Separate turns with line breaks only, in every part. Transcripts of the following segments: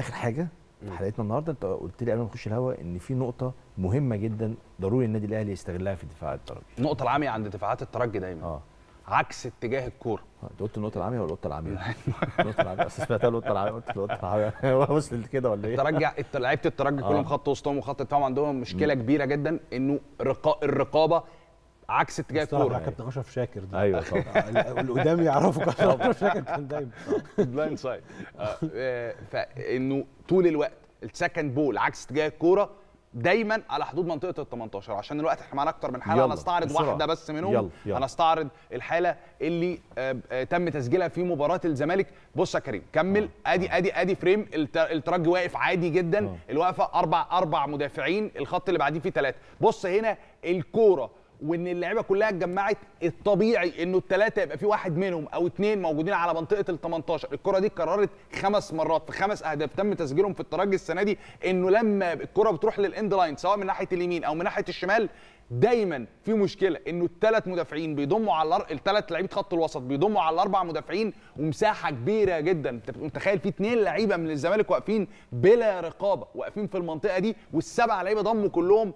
اخر حاجه في حلقتنا النهارده انت قلت لي قبل ما نخش الهوا ان في نقطه مهمه جدا ضروري النادي الاهلي يستغلها في دفاعات الترجي النقطه العاميه عند دفاعات الترجي دايما اه عكس اتجاه الكوره آه، انت قلت النقطه العاميه ولا القطه العاميه؟ النقطه العاميه اصل سمعتها القطه العاميه قلت القطه العاميه وصلت كده ولا ايه؟ الترجي لعيبه الترجي كلهم آه. خط وسطهم وخط دفاعهم عندهم مشكله كبيره جدا انه الرقابه عكس اتجاه الكوره بتاع كابتن اشرف شاكر ده ايوه طبعا اللي قدام يعرفوا كابتن اشرف شاكر كان دايما بلايند آه، سايد آه، فانه طول الوقت السكند بول عكس اتجاه الكوره دايما على حدود منطقه ال 18 عشان الوقت احنا معانا اكتر من حاله هنستعرض واحده بس منهم يلا الحاله اللي آه، تم تسجيلها في مباراه الزمالك بص يا كريم كمل آه. ادي ادي ادي فريم الترجي واقف عادي جدا آه. الوقفه اربع اربع مدافعين الخط اللي بعديه فيه ثلاثه بص هنا الكوره وان اللعيبه كلها اتجمعت الطبيعي انه الثلاثه يبقى في واحد منهم او اثنين موجودين على منطقه ال 18 الكره دي اتكررت خمس مرات في خمس اهداف تم تسجيلهم في الترجي السنه دي انه لما الكره بتروح للاند لاين سواء من ناحيه اليمين او من ناحيه الشمال دايما في مشكله انه الثلاث مدافعين بيضموا على الثلاث لعيبه خط الوسط بيضموا على الاربع مدافعين ومساحه كبيره جدا انت متخيل في اثنين لعيبه من الزمالك واقفين بلا رقابه واقفين في المنطقه دي والسبع لعيبه ضموا كلهم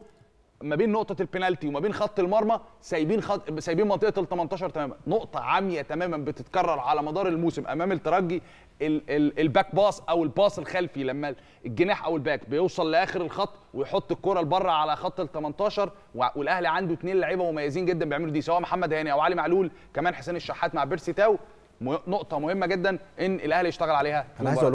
ما بين نقطه البينالتي وما بين خط المرمى سايبين خط... سايبين منطقه ال 18 تماما نقطه عاميه تماما بتتكرر على مدار الموسم امام الترجي ال... ال... الباك باص او الباص الخلفي لما الجناح او الباك بيوصل لاخر الخط ويحط الكره لبره على خط ال 18 و... والاهلي عنده اثنين لعيبه مميزين جدا بيعملوا دي سواء محمد هاني او علي معلول كمان حسين الشحات مع بيرسي تاو نقطه مهمه جدا ان الاهلي يشتغل عليها